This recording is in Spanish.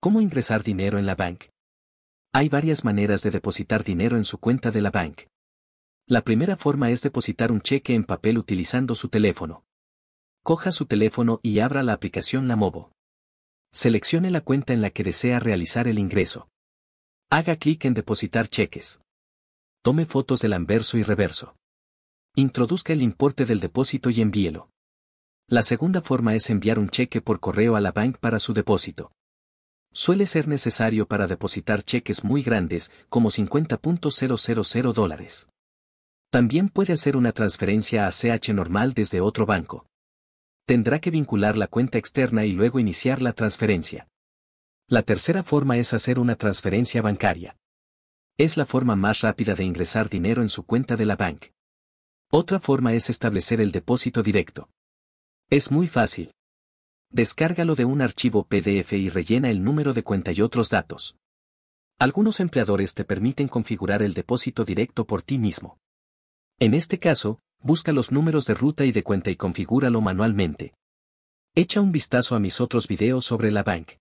¿Cómo ingresar dinero en la bank? Hay varias maneras de depositar dinero en su cuenta de la bank. La primera forma es depositar un cheque en papel utilizando su teléfono. Coja su teléfono y abra la aplicación Lamovo. Seleccione la cuenta en la que desea realizar el ingreso. Haga clic en Depositar cheques. Tome fotos del anverso y reverso. Introduzca el importe del depósito y envíelo. La segunda forma es enviar un cheque por correo a la bank para su depósito suele ser necesario para depositar cheques muy grandes, como 50.000 dólares. También puede hacer una transferencia a CH normal desde otro banco. Tendrá que vincular la cuenta externa y luego iniciar la transferencia. La tercera forma es hacer una transferencia bancaria. Es la forma más rápida de ingresar dinero en su cuenta de la bank. Otra forma es establecer el depósito directo. Es muy fácil. Descárgalo de un archivo PDF y rellena el número de cuenta y otros datos. Algunos empleadores te permiten configurar el depósito directo por ti mismo. En este caso, busca los números de ruta y de cuenta y configúralo manualmente. Echa un vistazo a mis otros videos sobre la bank.